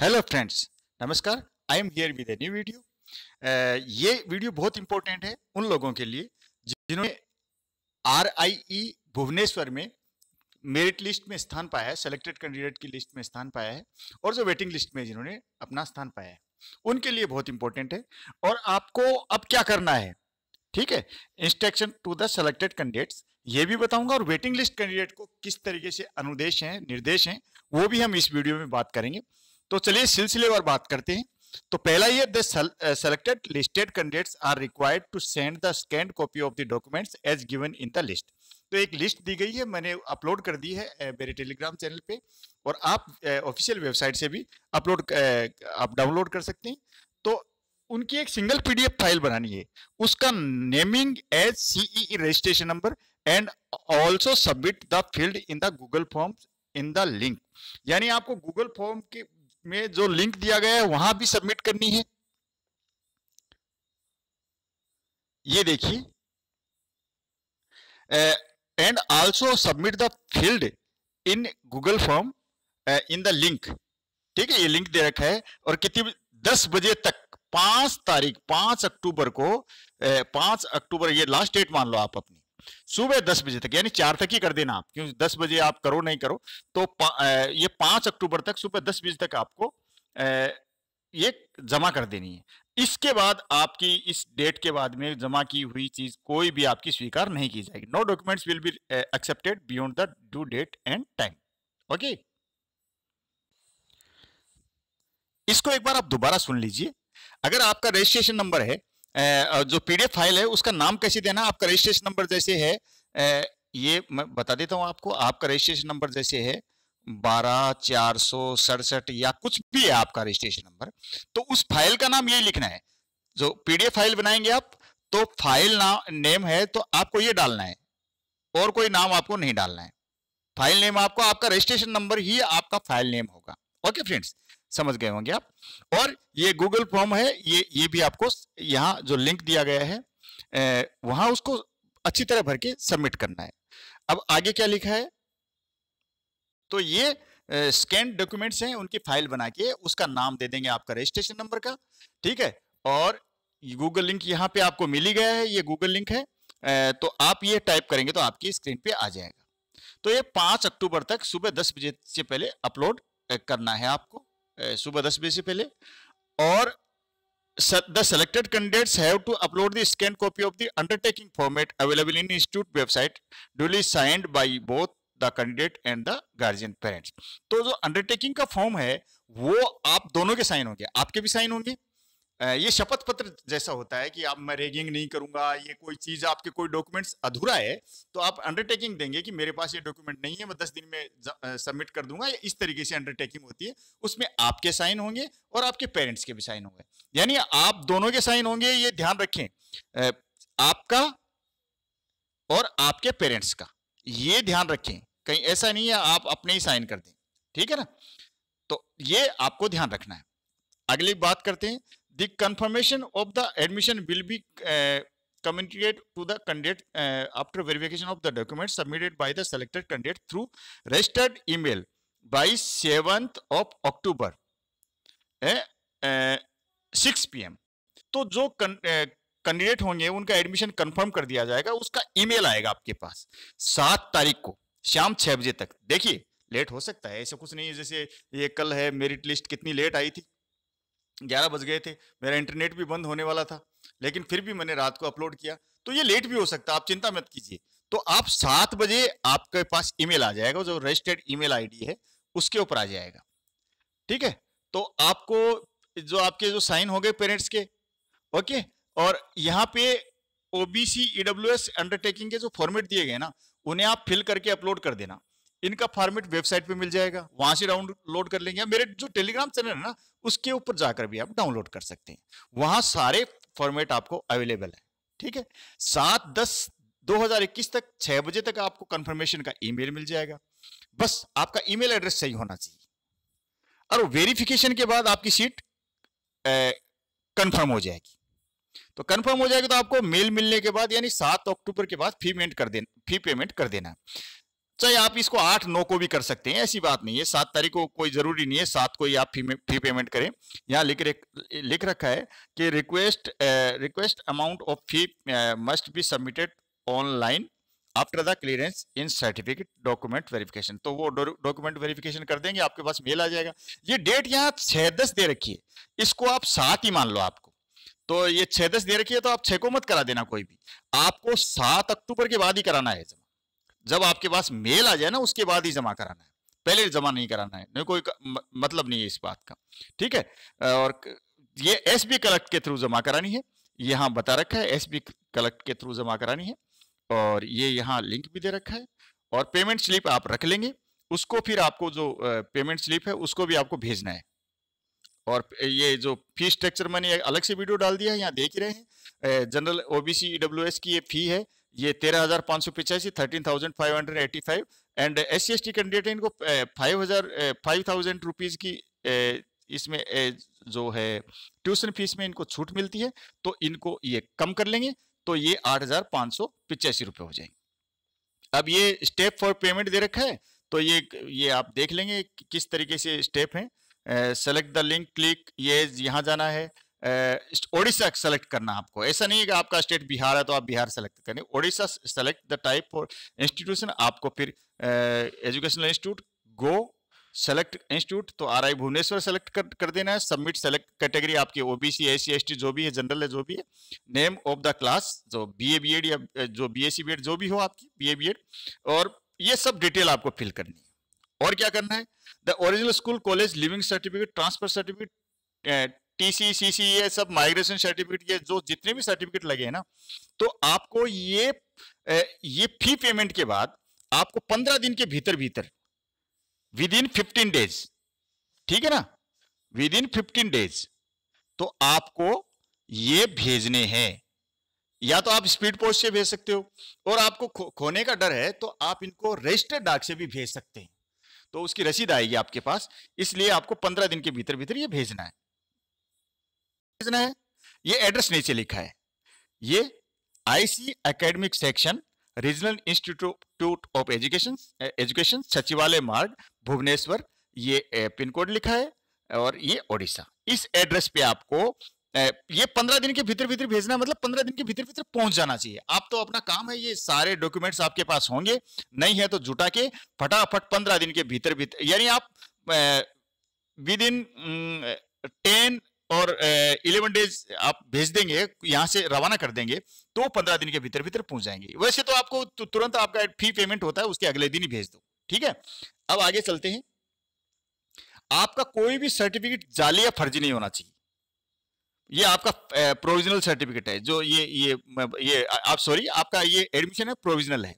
Hello friends नमस्कार I am here with a new video ये video बहुत important है उन लोगों के लिए जिन्होंने आर आई ई भुवनेश्वर में मेरिट लिस्ट में स्थान पाया है सेलेक्टेड कैंडिडेट की लिस्ट में स्थान पाया है और जो वेटिंग लिस्ट में जिन्होंने अपना स्थान पाया है उनके लिए बहुत इंपॉर्टेंट है और आपको अब क्या करना है ठीक है instruction to the selected candidates ये भी बताऊंगा और वेटिंग लिस्ट कैंडिडेट को किस तरीके से अनुदेश हैं निर्देश हैं वो भी हम इस वीडियो में बात करेंगे तो चलिए सिलसिलेवार बात करते हैं तो पहला ये the selected listed candidates are required to send the scanned copy of the documents as given in the list तो एक लिस्ट दी गई है मैंने अपलोड कर दी है uh, मेरे टेलीग्राम चैनल पे और आप ऑफिशियल uh, वेबसाइट से भी अपलोड uh, आप डाउनलोड कर सकते हैं तो उनकी एक सिंगल पीडीएफ फाइल बनानी है उसका naming as CE registration number and also submit the field in the Google form in the link यानी आपको गूगल फॉर्म के में जो लिंक दिया गया है वहां भी सबमिट करनी है ये देखिए and also submit the field in Google form in the link ठीक है ये लिंक दे रखा है और कितनी दस बजे तक पांच तारीख पांच अक्टूबर को पांच अक्टूबर ये लास्ट डेट मान लो आप अपनी सुबह दस बजे तक यानी चार तक ही कर देना आप क्योंकि दस बजे आप करो नहीं करो तो पा, ये पांच अक्टूबर तक सुबह दस बजे तक आपको ये जमा कर देनी है इसके बाद आपकी इस डेट के बाद में जमा की हुई चीज कोई भी आपकी स्वीकार नहीं की जाएगी no documents will be accepted beyond the due date and time okay इसको एक बार आप दोबारा सुन लीजिए अगर आपका रजिस्ट्रेशन नंबर है जो पीडीएफ फाइल है उसका नाम कैसे देना आपका रजिस्ट्रेशन नंबर जैसे है ये मैं बता देता हूँ आपको आपका रजिस्ट्रेशन नंबर जैसे है बारह चार सौ सड़सठ या कुछ भी है आपका रजिस्ट्रेशन नंबर तो उस फाइल का नाम ये लिखना है जो पीडीएफ फाइल बनाएंगे आप तो फाइल नाम नेम है तो आपको ये डालना है और कोई नाम आपको नहीं डालना है फाइल नेम आपको आपका रजिस्ट्रेशन नंबर ही आपका फाइल नेम होगा ओके फ्रेंड्स समझ गए होंगे आप और ये गूगल फॉर्म है ये ये भी आपको यहाँ जो लिंक दिया गया है वहां उसको अच्छी तरह भर के सबमिट करना है अब आगे क्या लिखा है तो ये स्कैन डॉक्यूमेंट्स हैं उनकी फाइल बना के उसका नाम दे देंगे आपका रजिस्ट्रेशन नंबर का ठीक है और गूगल लिंक यहाँ पे आपको मिली गया है ये गूगल लिंक है ए, तो आप ये टाइप करेंगे तो आपकी स्क्रीन पे आ जाएगा तो ये पांच अक्टूबर तक सुबह दस बजे से पहले अपलोड करना है आपको सुबह दस बजे से पहले और the selected candidates have to upload the scan copy of the undertaking format available in institute website duly signed by both the candidate and the guardian parents तो जो अंडरटेकिंग का फॉर्म है वो आप दोनों के साइन होंगे आपके भी साइन होंगे ये शपथ पत्र जैसा होता है कि आप मैं रेगिंग नहीं करूंगा ये कोई चीज आपके कोई डॉक्यूमेंट्स अधूरा है तो आप अंडरटेकिंग देंगे कि मेरे पास ये डॉक्यूमेंट नहीं है मैं दस दिन में सबमिट कर दूंगा इस तरीके से अंडरटेकिंग होती है उसमें आपके साइन होंगे और आपके पेरेंट्स के भी साइन होंगे यानी आप दोनों के साइन होंगे ये ध्यान रखें आपका और आपके पेरेंट्स का ये ध्यान रखें कहीं ऐसा नहीं है आप अपने ही साइन कर दें ठीक है ना तो ये आपको ध्यान रखना है अगली बात करते हैं The confirmation of the admission will be uh, communicated to the candidate uh, after verification of the documents submitted by the selected candidate through registered email by 7th of October eh uh, uh, 6 p.m. to jo candidate होंगे उनका admission confirm कर दिया जाएगा उसका email आएगा आपके पास सात तारीख को शाम छह बजे तक देखिए लेट हो सकता है ऐसा कुछ नहीं है जैसे ये कल है मेरिट लिस्ट कितनी लेट आई थी ग्यारह बज गए थे मेरा इंटरनेट भी बंद होने वाला था लेकिन फिर भी मैंने रात को अपलोड किया तो ये लेट भी हो सकता आप चिंता मत कीजिए तो आप सात बजे आपके पास ईमेल आ जाएगा जो रजिस्टर्ड ईमेल आईडी है उसके ऊपर आ जाएगा ठीक है तो आपको जो आपके जो साइन हो गए पेरेंट्स के ओके और यहाँ पे ओबीसी ईडब्ल्यू एस अंडरटेकिंग के जो फॉर्मेट दिए गए ना उन्हें आप फिल करके अपलोड कर देना इनका फॉर्मेट वेबसाइट पे मिल जाएगा वहां से डाउनलोड कर लेंगे मेरे जो टेलीग्राम चैनल है ना उसके ऊपर जाकर भी आप डाउनलोड कर सकते हैं वहां सारे फॉर्मेट आपको अवेलेबल है ठीक है सात दस 2021 तक छह बजे तक आपको कंफर्मेशन का ईमेल मिल जाएगा बस आपका ईमेल एड्रेस सही होना चाहिए और वेरिफिकेशन के बाद आपकी सीट कंफर्म हो जाएगी तो कंफर्म हो जाएगी तो आपको मेल मिलने के बाद यानी सात अक्टूबर के बाद फी पेमेंट कर देना फी पेमेंट कर देना चाहे आप इसको आठ नौ को भी कर सकते हैं ऐसी बात नहीं है सात तारीख को कोई जरूरी नहीं है सात को ही आप फी, फी पेमेंट करें यहाँ लिख लिख रखा है कि request request amount of fee must be submitted online after the clearance in certificate document verification तो वो डॉक्यूमेंट वेरिफिकेशन कर देंगे आपके पास मेल आ जाएगा ये डेट यहाँ छह दस दे रखी है इसको आप सात ही मान लो आपको तो ये छह दस दे रखी है तो आप छह को मत करा देना कोई भी आपको सात अक्टूबर के बाद ही कराना है जब आपके पास मेल आ जाए ना उसके बाद ही जमा कराना है पहले जमा नहीं कराना है नहीं कोई मतलब नहीं है इस बात का ठीक है और ये एस बी कलेक्ट के थ्रू जमा करानी है यहाँ बता रखा है एस बी कलेक्ट के थ्रू जमा करानी है और ये यहाँ लिंक भी दे रखा है और पेमेंट स्लिप आप रख लेंगे उसको फिर आपको जो पेमेंट स्लिप है उसको भी आपको भेजना है और ये जो फी स्ट्रक्चर मैंने अलग से वीडियो डाल दिया है यहाँ देख रहे हैं जनरल ओबीसी ईडब्ल्यूएस की ये फी है ये तेरह हजार पाँच सौ पिचासी thirteen thousand five hundred eighty five and S C S T candidate इनको फाइव हजार फाइव थाउजेंड रुपीज़ की इसमें जो है ट्यूशन फीस में इनको छूट मिलती है तो इनको ये कम कर लेंगे तो ये आठ हजार पाँच सौ पिचासी रुपए हो जाएंगे अब ये स्टेप फॉर पेमेंट दे रखा है तो ये ये आप देख लेंगे किस तरीके से स्टेप है सेलेक्ट द लिंक क्लिक ये यहाँ जाना है ओडिशा सेलेक्ट करना आपको ऐसा नहीं है कि आपका स्टेट बिहार है तो आप बिहार सेलेक्ट करें Odisha select the type for institution आपको फिर educational institute go select institute तो आर आई भुवनेश्वर सेलेक्ट कर, कर देना है सबमिट सेलेक्ट कैटेगरी आपकी ओबीसी एसी एसटी जो भी है जनरल है जो भी है नेम ऑफ द क्लास जो बी ए बी एड या जो B S C B Ed जो भी हो आपकी बी ए बी एड और ये सब डिटेल आपको फिल करनी है और क्या करना है the original school college leaving certificate transfer certificate TC CC ये सब माइग्रेशन सर्टिफिकेट ये जो जितने भी सर्टिफिकेट लगे हैं ना तो आपको ये ये फी पेमेंट के बाद आपको पंद्रह दिन के भीतर भीतर विद इन फिफ्टीन डेज ठीक है ना विद इन फिफ्टीन डेज तो आपको ये भेजने हैं या तो आप स्पीड पोस्ट से भेज सकते हो और आपको खो, खोने का डर है तो आप इनको रजिस्टर्ड डाक से भी भेज सकते हैं तो उसकी रसीद आएगी आपके पास इसलिए आपको पंद्रह दिन के भीतर भीतर ये भेजना है भेजना है ये एड्रेस नीचे लिखा है ये IC academic section regional institute of education education Sachivalaya Marg Bhubaneswar ये पिन कोड लिखा है और ये ओडिशा इस एड्रेस पे आपको ये पंद्रह दिन के भीतर भीतर भेजना मतलब पंद्रह दिन के भीतर भीतर पहुंच जाना चाहिए आप तो अपना काम है ये सारे डॉक्यूमेंट्स आपके पास होंगे नहीं है तो जुटा के फटाफट पंद्रह दिन के भीतर भीतर यानी आप विद इन टेन और इलेवन डेज आप भेज देंगे यहाँ से रवाना कर देंगे तो पंद्रह दिन के भीतर भीतर पहुंच जाएंगे वैसे तो आपको तुरंत आपका फी पेमेंट होता है उसके अगले दिन ही भेज दो ठीक है अब आगे चलते हैं आपका कोई भी सर्टिफिकेट जाली या फर्जी नहीं होना चाहिए ये आपका प्रोविजनल सर्टिफिकेट है जो ये ये ये आप सॉरी आपका ये एडमिशन है प्रोविजनल है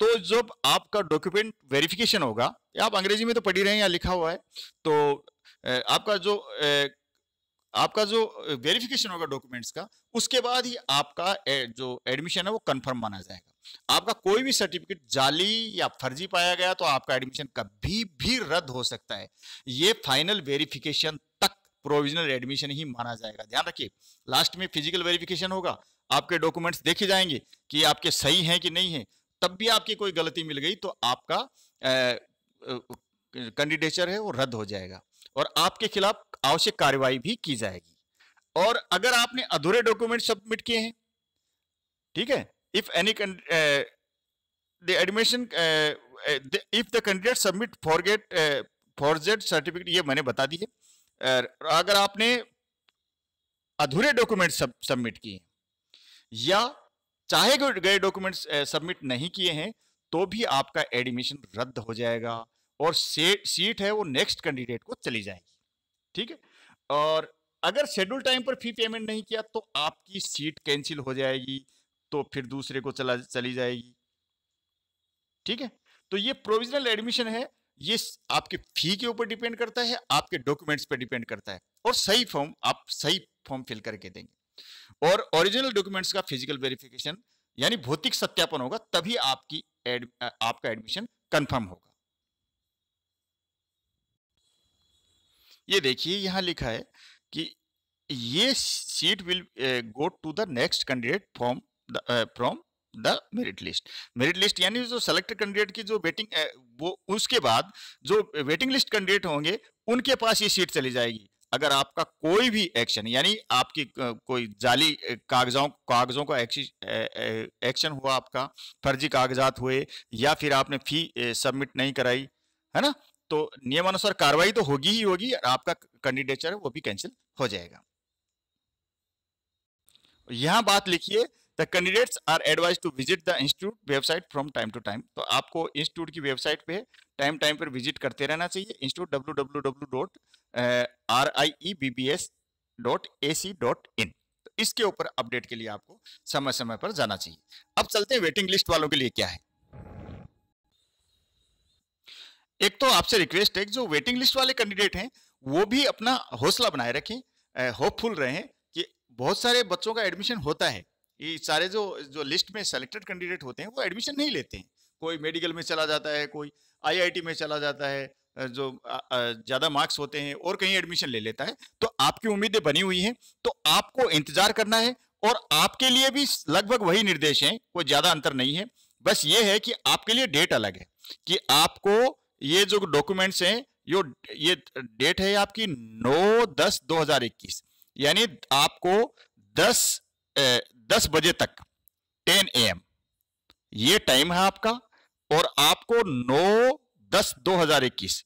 तो जब आपका डॉक्यूमेंट वेरिफिकेशन होगा आप अंग्रेजी में तो पढ़ी रहे हैं या लिखा हुआ है तो आपका जो आपका जो वेरिफिकेशन होगा डॉक्यूमेंट्स का उसके बाद ही आपका जो एडमिशन है वो कंफर्म माना जाएगा आपका कोई भी सर्टिफिकेट जाली या फर्जी पाया गया तो आपका एडमिशन कभी भी रद्द हो सकता है ये फाइनल वेरिफिकेशन तक प्रोविजनल एडमिशन ही माना जाएगा ध्यान रखिए लास्ट में फिजिकल वेरिफिकेशन होगा आपके डॉक्यूमेंट्स देखे जाएंगे कि आपके सही हैं कि नहीं है तब भी आपकी कोई गलती मिल गई तो आपका कैंडिडेचर है वो रद्द हो जाएगा और आपके खिलाफ आवश्यक कार्रवाई भी की जाएगी और अगर आपने अधूरे डॉक्यूमेंट सबमिट किए हैं ठीक है if any the admission uh, the, if the candidate submit forget ये मैंने बता दी है अगर आपने अधूरे डॉक्यूमेंट सब सबमिट किए या चाहे गए डॉक्यूमेंट्स सबमिट नहीं किए हैं तो भी आपका एडमिशन रद्द हो जाएगा और सीट है वो नेक्स्ट कैंडिडेट को चली जाएगी ठीक है और अगर शेड्यूल टाइम पर फी पेमेंट नहीं किया तो आपकी सीट कैंसिल हो जाएगी तो फिर दूसरे को चला चली जाएगी ठीक है तो ये प्रोविजनल एडमिशन है ये आपके फी के ऊपर डिपेंड करता है आपके डॉक्यूमेंट्स पर डिपेंड करता है और सही फॉर्म आप सही फॉर्म फिल करके देंगे और ओरिजिनल डॉक्यूमेंट्स का फिजिकल वेरिफिकेशन यानी भौतिक सत्यापन होगा तभी आपकी एड, आपका एडमिशन कंफर्म होगा ये देखिए यहाँ लिखा है कि ये seat will go to the next candidate from from the merit list merit list यानी जो सेलेक्टेड कैंडिडेट की जो वेटिंग वो उसके बाद जो वेटिंग लिस्ट कैंडिडेट होंगे उनके पास ये सीट चली जाएगी अगर आपका कोई भी एक्शन यानी आपकी कोई जाली कागजों कागजों का एक्शन हुआ आपका फर्जी कागजात हुए या फिर आपने फी सबमिट नहीं कराई है ना तो नियमानुसार कार्रवाई तो होगी ही होगी और आपका कैंडिडेचर वो भी कैंसिल हो जाएगा यहां बात लिखिए the candidates are advise to visit the institute website from time to time तो आपको इंस्टीट्यूट की वेबसाइट पे टाइम टाइम पर विजिट करते रहना चाहिए institute W W W dot R I E B B S dot A C dot in इसके ऊपर अपडेट के लिए आपको समय समय पर जाना चाहिए अब चलते हैं वेटिंग लिस्ट वालों के लिए क्या है एक तो आपसे रिक्वेस्ट है जो वेटिंग लिस्ट वाले कैंडिडेट हैं वो भी अपना हौसला बनाए रखें होपफुल रहें कि बहुत सारे बच्चों का एडमिशन होता है ये सारे जो जो लिस्ट में सेलेक्टेड कैंडिडेट होते हैं वो एडमिशन नहीं लेते हैं कोई मेडिकल में चला जाता है कोई आईआईटी में चला जाता है जो ज़्यादा मार्क्स होते हैं और कहीं एडमिशन ले लेता है तो आपकी उम्मीदें बनी हुई हैं तो आपको इंतजार करना है और आपके लिए भी लगभग वही निर्देश हैं कोई ज़्यादा अंतर नहीं है बस ये है कि आपके लिए डेट अलग है कि आपको ये जो डॉक्यूमेंट्स हैं यो ये डेट है आपकी 9 दस 2021 यानी आपको 10 ए, 10 बजे तक 10 एम ये टाइम है आपका और आपको 9 दस 2021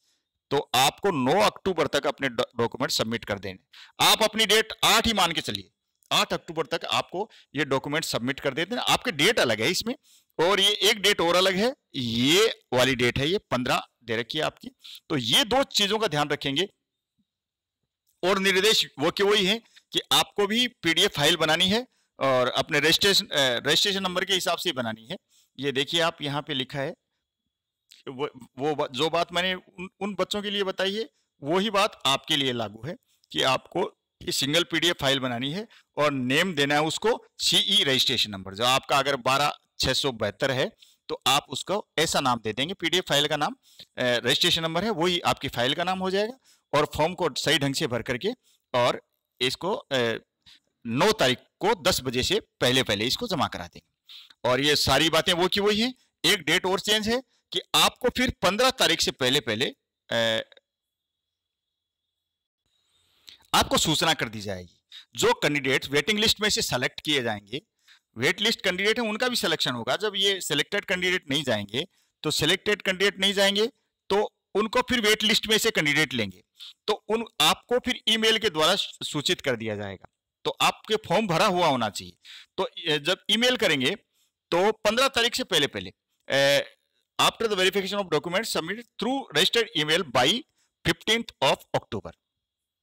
तो आपको 9 अक्टूबर तक अपने डॉक्यूमेंट सबमिट कर देने आप अपनी डेट 8 ही मान के चलिए 8 अक्टूबर तक आपको ये डॉक्यूमेंट सबमिट कर देते हैं आपके डेट अलग है इसमें और ये एक डेट और अलग है ये वाली डेट है ये पंद्रह दे रखी है आपकी तो ये दो चीजों का ध्यान रखेंगे और निर्देश वो के वही है कि आपको भी पीडीएफ फाइल बनानी है और अपने रजिस्ट्रेशन रजिस्ट्रेशन नंबर के हिसाब से बनानी है ये देखिए आप यहाँ पे लिखा है वो, वो जो बात मैंने उन, उन बच्चों के लिए बताई है वही बात आपके लिए लागू है कि आपको सिंगल पीडीएफ फाइल बनानी है और नेम देना है उसको सीई रजिस्ट्रेशन नंबर जो आपका अगर बारह छह सौ बहत्तर है तो आप उसको ऐसा नाम दे देंगे पीडीएफ फाइल का नाम रजिस्ट्रेशन नंबर है वही आपकी फाइल का नाम हो जाएगा और फॉर्म को सही ढंग से भर करके और इसको नौ तारीख को दस बजे से पहले पहले इसको जमा करा देंगे और ये सारी बातें वो की वही है एक डेट और चेंज है कि आपको फिर पंद्रह तारीख से पहले पहले आपको सूचना कर दी जाएगी जो कैंडिडेट वेटिंग लिस्ट में से सेलेक्ट किए जाएंगे वेट लिस्ट कैंडिडेट है उनका भी सिलेक्शन होगा जब ये सिलेक्टेड कैंडिडेट नहीं जाएंगे तो सिलेक्टेड कैंडिडेट नहीं जाएंगे तो उनको फिर वेट लिस्ट में से कैंडिडेट लेंगे तो उन आपको फिर ईमेल के द्वारा सूचित कर दिया जाएगा तो आपके फॉर्म भरा हुआ होना चाहिए तो जब ईमेल करेंगे तो पंद्रह तारीख से पहले पहले after the verification of document submit through registered email by fifteenth of October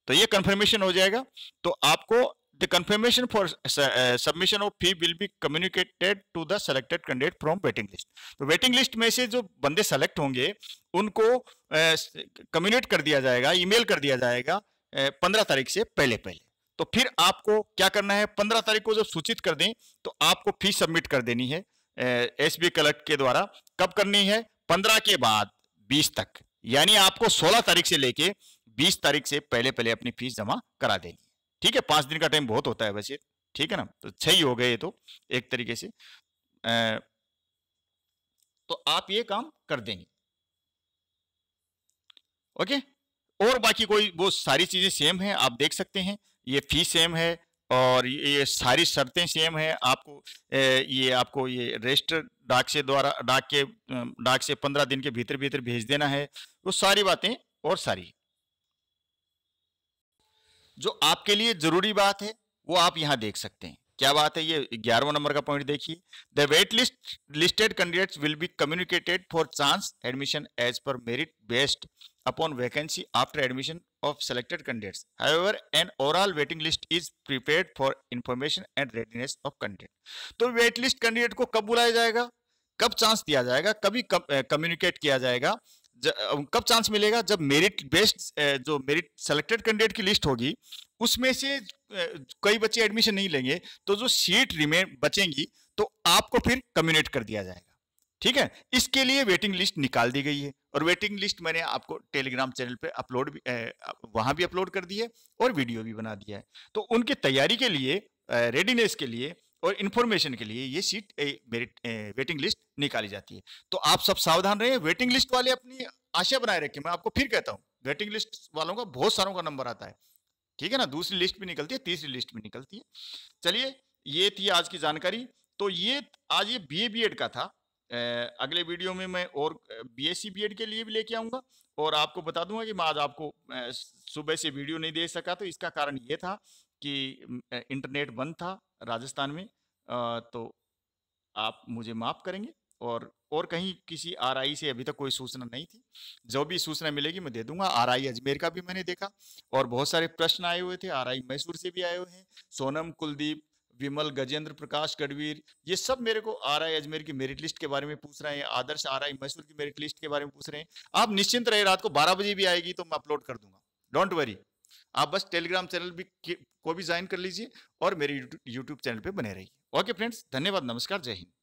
तो ये कंफर्मेशन हो जाएगा तो आपको The confirmation for uh, uh, submission of fee will be communicated to the selected candidate from waiting list. तो waiting list में से जो बंदे select होंगे उनको कम्युनिकेट uh, कर दिया जाएगा ईमेल कर दिया जाएगा uh, पंद्रह तारीख से पहले पहले तो फिर आपको क्या करना है पंद्रह तारीख को जब सूचित कर दें तो आपको फीस सबमिट कर देनी है एस बी कलेक्ट के द्वारा कब करनी है पंद्रह के बाद बीस तक यानी आपको सोलह तारीख से लेके बीस तारीख से पहले पहले अपनी फीस जमा करा देनी ठीक है पांच दिन का टाइम बहुत होता है वैसे ठीक है ना तो छह ही हो गए तो एक तरीके से तो आप ये काम कर देंगे ओके और बाकी कोई वो सारी चीजें सेम है आप देख सकते हैं ये फीस सेम है और ये सारी शर्तें सेम है आपको ये आपको ये रजिस्टर डाक से द्वारा डाक के डाक से पंद्रह दिन के भीतर भीतर भेज देना है वो सारी बातें और सारी जो आपके लिए जरूरी बात है वो आप यहां देख सकते हैं क्या बात है ये ग्यारहवा नंबर का पॉइंट देखिए the wait list listed candidates will be communicated for chance admission as per merit based upon vacancy after admission of selected candidates However, an overall waiting list is prepared for information and readiness of candidate तो wait list candidate को कब बुलाया जाएगा कब chance दिया जाएगा कभी communicate किया जाएगा कब चांस मिलेगा जब मेरिट बेस्ट जो मेरिट सेलेक्टेड कैंडिडेट की लिस्ट होगी उसमें से कई बच्चे एडमिशन नहीं लेंगे तो जो सीट रिमेन बचेंगी तो आपको फिर कम्युनेट कर दिया जाएगा ठीक है इसके लिए वेटिंग लिस्ट निकाल दी गई है और वेटिंग लिस्ट मैंने आपको टेलीग्राम चैनल पे अपलोड वहां भी अपलोड कर दी है और वीडियो भी बना दिया है तो उनकी तैयारी के लिए रेडीनेस के लिए और इन्फॉर्मेशन के लिए ये सीट मेरिट वेटिंग लिस्ट निकाली जाती है तो आप सब सावधान रहिए वेटिंग लिस्ट वाले अपनी आशा बनाए रखें मैं आपको फिर कहता हूँ वेटिंग लिस्ट वालों का बहुत सारों का नंबर आता है ठीक है ना दूसरी लिस्ट भी निकलती है तीसरी लिस्ट भी निकलती है चलिए ये थी आज की जानकारी तो ये आज ये बी ए बी एड का था अगले वीडियो में मैं और B S C B Ed के लिए भी लेके आऊँगा और आपको बता दूंगा कि मैं आज आपको सुबह से वीडियो नहीं दे सका तो इसका कारण ये था कि इंटरनेट बंद था राजस्थान में तो आप मुझे माफ़ करेंगे और और कहीं किसी आरआई से अभी तक कोई सूचना नहीं थी जो भी सूचना मिलेगी मैं दे दूंगा आरआई अजमेर का भी मैंने देखा और बहुत सारे प्रश्न आए हुए थे आरआई मैसूर से भी आए हुए हैं सोनम कुलदीप विमल गजेंद्र प्रकाश गढ़वीर ये सब मेरे को आर आई अजमेर की मेरिट लिस्ट के बारे में पूछ रहे हैं आदर्श आर आई मैसूर की मेरिट लिस्ट के बारे में पूछ रहे हैं आप निश्चिंत रहे रात को बारह बजे भी आएगी तो मैं अपलोड कर दूंगा डोंट वरी आप बस टेलीग्राम चैनल भी को भी ज्वाइन कर लीजिए और मेरे यूट्यूब चैनल पर बने रहिए ओके फ्रेंड्स धन्यवाद नमस्कार जय हिंद